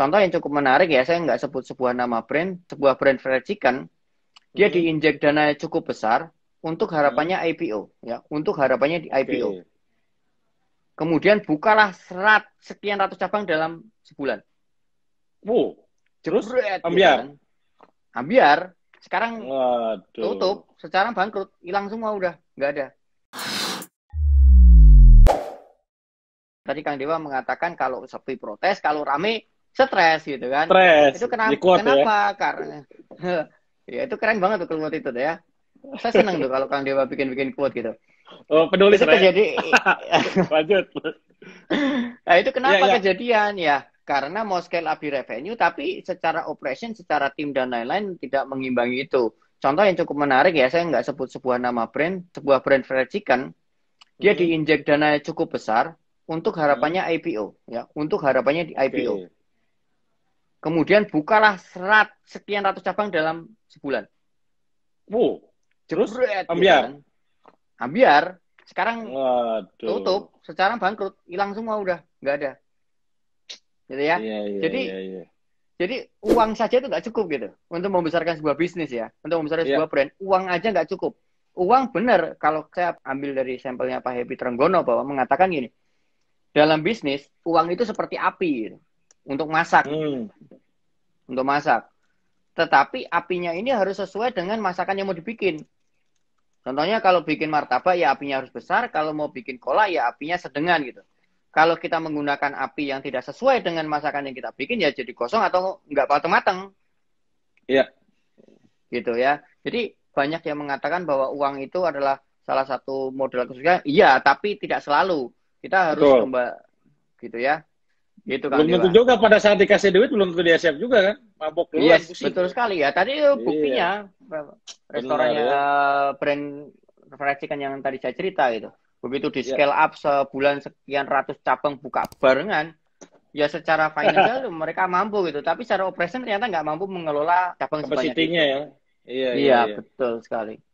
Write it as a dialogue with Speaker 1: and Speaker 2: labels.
Speaker 1: contoh yang cukup menarik ya, saya nggak sebut sebuah nama brand, sebuah brand fried chicken, dia hmm. diinjek dana cukup besar untuk hmm. harapannya hmm. IPO, ya, untuk harapannya di IPO. Kemudian bukalah serat sekian ratus cabang dalam sebulan. Wow, terus Jebret, ambiar, ya kan? ambiar. Sekarang Waduh. tutup, secara bangkrut, hilang semua udah, nggak ada. Tadi Kang Dewa mengatakan kalau sepi protes, kalau rame stres gitu kan. Stres. Itu kenapa? Kuat, ya. kenapa? Ya? Karena ya itu keren banget tuh quote itu tuh ya. Saya senang tuh kalau Kang Dewa bikin-bikin quote gitu. Oh, peduli itu terjadi. Lanjut. nah, itu kenapa ya, ya. kejadian ya? Karena mau scale up di revenue tapi secara operation, secara tim dan lain-lain tidak mengimbangi itu. Contoh yang cukup menarik ya, saya nggak sebut sebuah nama brand, sebuah brand fried chicken, dia hmm. diinjek dana cukup besar untuk harapannya hmm. IPO, ya, untuk harapannya di IPO. Okay Kemudian bukalah serat, sekian ratus cabang dalam sebulan. Wow, terus Bret, gitu ambiar. kan? Ambiar sekarang Waduh. tutup, secara bangkrut, hilang semua udah, nggak ada. Gitu ya. Yeah, yeah, jadi yeah. Iya. jadi uang saja itu nggak cukup gitu untuk membesarkan sebuah bisnis ya, untuk membesarkan iya. sebuah brand. Uang aja nggak cukup. Uang benar kalau saya ambil dari sampelnya Pak Happy Trenggono bahwa mengatakan gini, dalam bisnis uang itu seperti api. Gitu untuk masak. Hmm. Untuk masak. Tetapi apinya ini harus sesuai dengan masakan yang mau dibikin. Contohnya kalau bikin martabak ya apinya harus besar, kalau mau bikin kolak ya apinya sedengan gitu. Kalau kita menggunakan api yang tidak sesuai dengan masakan yang kita bikin ya jadi kosong atau nggak matang mateng. Iya. Gitu ya. Jadi banyak yang mengatakan bahwa uang itu adalah salah satu modal kesuksesan. Iya, tapi tidak selalu. Kita harus Betul. gitu ya. Gitu kan. Belum tentu juga pada saat dikasih duit belum tentu dia siap juga kan. Mabok dulu yes, Betul sekali ya. Tadi iya. buktinya iya. restorannya ya. eh, brand fried kan yang tadi saya cerita gitu. Begitu di iya. scale yeah. up sebulan sekian ratus cabang buka barengan, ya secara financial mereka mampu gitu. Tapi secara operation ternyata nggak mampu mengelola cabang sebanyak itu. ya. Iya, iya, iya, iya. betul sekali.